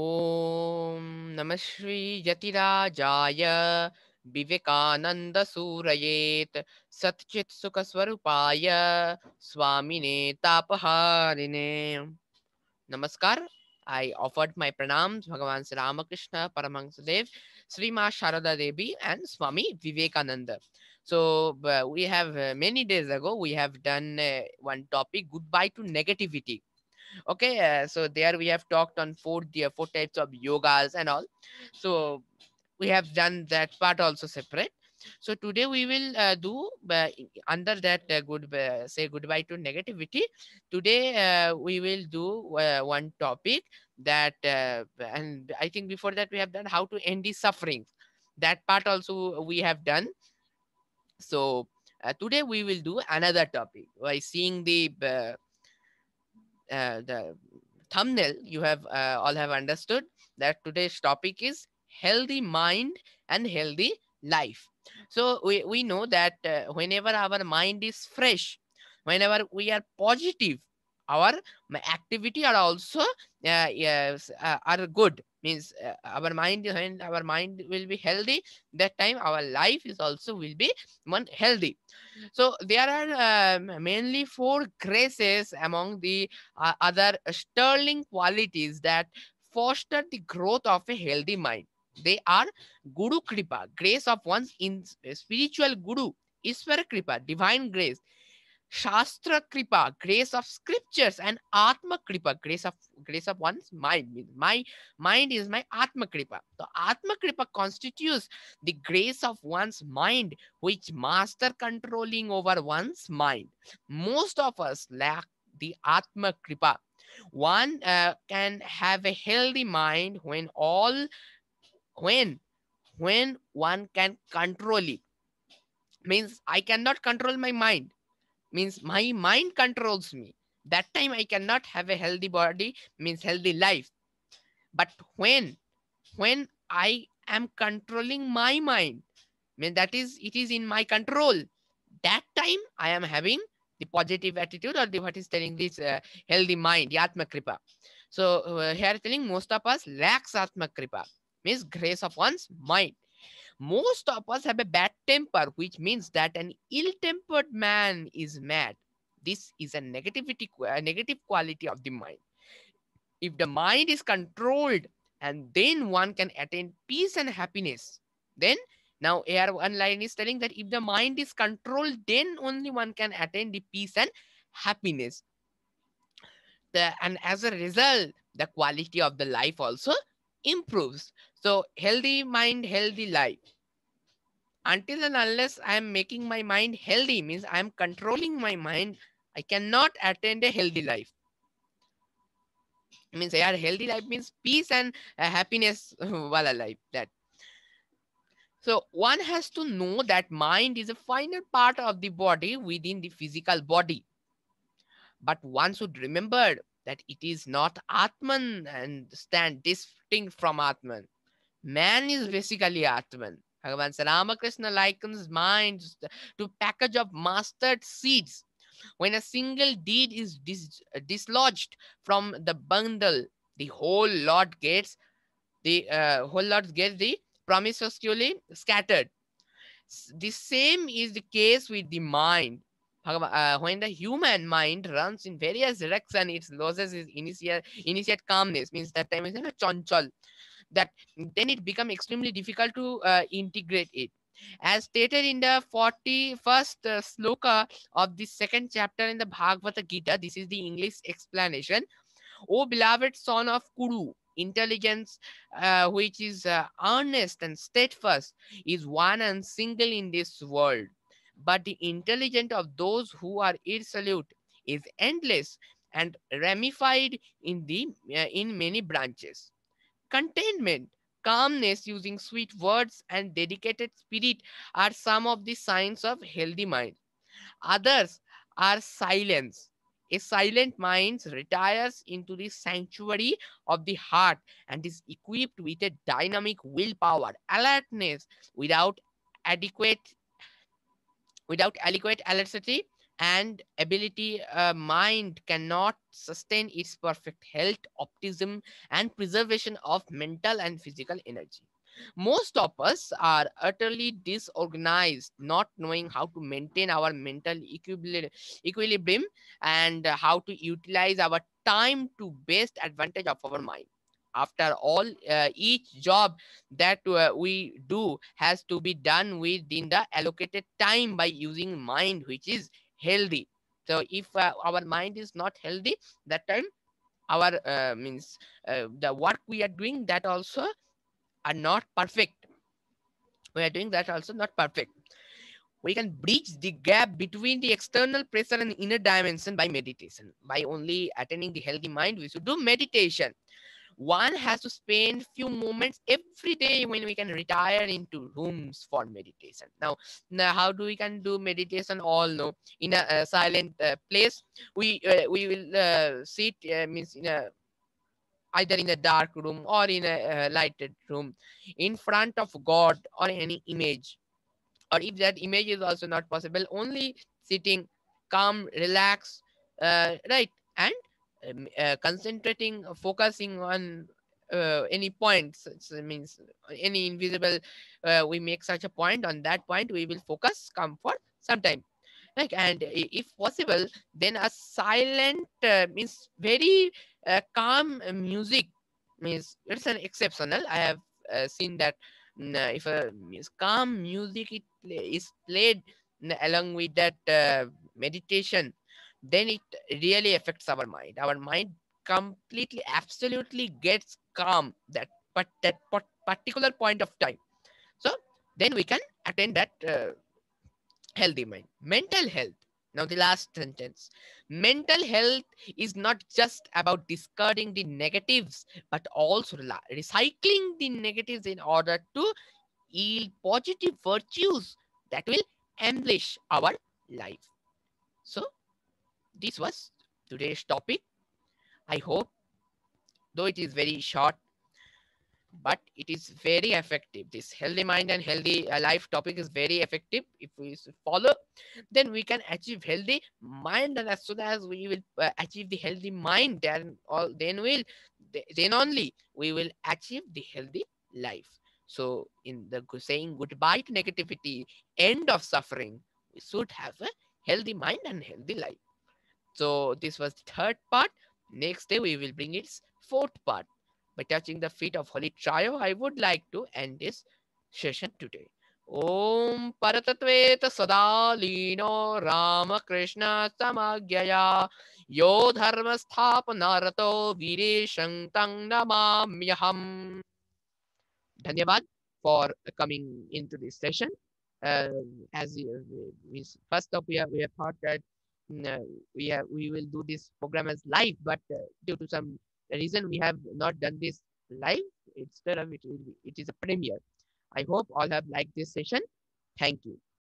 ॐ नमः श्री यतिराजाय विवेकानन्दसूरयेत् सच्चित्सुखस्वरूपाय स्वामिने तापहारिणे नमस्कार I offered my pranams Bhagavan Sri Ramakrishna, Paramahansadev, Sri Ma Sharada Devi and Swami Vivekananda. So uh, we have uh, many days ago, we have done uh, one topic, goodbye to negativity. okay uh, so there we have talked on four the four types of yogas and all so we have done that part also separate so today we will uh, do uh, under that uh, good uh, say goodbye to negativity. Today uh, we will do uh, one topic that uh, and I think before that we have done how to end the suffering. That part also we have done. So today we will do another topic by seeing the uh, the thumbnail, you have uh, all have understood that today's topic is healthy mind and healthy life. So we, we know that uh, whenever our mind is fresh, whenever we are positive, our activity are also uh, yes, uh, are good means uh, our mind when our mind will be healthy that time our life is also will be one healthy so there are um, mainly four graces among the uh, other sterling qualities that foster the growth of a healthy mind they are guru kripa grace of one's in spiritual guru Ishwara Kripa, divine grace, Shastra Kripa, grace of scriptures, and Atma Kripa, grace of grace of one's mind. My mind is my Atma Kripa. So Atma Kripa constitutes the grace of one's mind, which master controlling over one's mind. Most of us lack the Atma Kripa. One uh, can have a healthy mind when all when when one can control it means i cannot control my mind means my mind controls me. That time I cannot have a healthy body means healthy life. But when, when I am controlling my mind, mean that is, it is in my control. That time I am having the positive attitude or the what is telling this uh, healthy mind, the Atma Kripa. So uh, here telling most of us lacks Atma Kripa, means grace of one's mind most of us have a bad temper, which means that an ill-tempered man is mad. This is a negativity, a negative quality of the mind. If the mind is controlled and then one can attain peace and happiness, then now here one line is telling that if the mind is controlled, then only one can attain the peace and happiness. The, and as a result, the quality of the life also improves. So healthy mind, healthy life until and unless I am making my mind healthy, means I am controlling my mind, I cannot attain a healthy life. Means yeah, healthy life means peace and uh, happiness while alive. That so one has to know that mind is a final part of the body within the physical body. But one should remember that it is not Atman and stand distinct from Atman. Man is basically Atman. Bhagavan said, Ramakrishna likens mind to package of mustard seeds. When a single deed is dis dislodged from the bundle, the whole lot gets the uh, whole lot gets the promiscuously scattered. The same is the case with the mind. Uh, when the human mind runs in various directions, it loses its initial, initiate calmness, means that time is in a chanchal that then it become extremely difficult to uh, integrate it. As stated in the 41st uh, sloka of the second chapter in the Bhagavad Gita, this is the English explanation. O beloved son of Kuru, intelligence uh, which is uh, earnest and steadfast is one and single in this world. But the intelligence of those who are irresolute is endless and ramified in the uh, in many branches Containment, calmness using sweet words and dedicated spirit are some of the signs of healthy mind. Others are silence. A silent mind retires into the sanctuary of the heart and is equipped with a dynamic willpower, alertness without adequate without adequate alertity and ability uh, mind cannot sustain its perfect health optimism and preservation of mental and physical energy most of us are utterly disorganized not knowing how to maintain our mental equilibrium and how to utilize our time to best advantage of our mind after all uh, each job that uh, we do has to be done within the allocated time by using mind which is healthy so if uh, our mind is not healthy that time our uh, means uh, the work we are doing that also are not perfect we are doing that also not perfect we can bridge the gap between the external pressure and inner dimension by meditation by only attaining the healthy mind we should do meditation one has to spend few moments every day when we can retire into rooms for meditation now, now how do we can do meditation all know in a, a silent uh, place we uh, we will uh, sit uh, means in a either in a dark room or in a uh, lighted room in front of god or any image or if that image is also not possible only sitting calm relax uh, right and um, uh, concentrating uh, focusing on uh, any points it means uh, any invisible uh, we make such a point on that point we will focus come for some time like and if possible then a silent uh, means very uh, calm music means it's an exceptional i have uh, seen that mm, if a calm music it is played along with that meditation then it really affects our mind. Our mind completely, absolutely gets calm that but that particular point of time. So then we can attain that uh, healthy mind. Mental health. Now the last sentence. Mental health is not just about discarding the negatives, but also recycling the negatives in order to yield positive virtues that will embellish our life. So this was today's topic. I hope, though it is very short, but it is very effective. This healthy mind and healthy uh, life topic is very effective. If we follow, then we can achieve healthy mind, and as soon as we will uh, achieve the healthy mind, then all then will then only we will achieve the healthy life. So, in the saying goodbye to negativity, end of suffering, we should have a healthy mind and healthy life. So this was the third part. Next day we will bring its fourth part. By touching the feet of Holy Trio, I would like to end this session today. Om Paratatveta Sadalino Ramakrishna Ramakrishna समज्ञया यो धर्मस्थापनारतो वीरेशं तं नमाम्यहम् धन्यवाद for coming into this session. Uh, as we, we first up, we have, we have thought that uh, we have we will do this program as live but uh, due to some reason we have not done this live it's of it, it is a premiere i hope all have liked this session thank you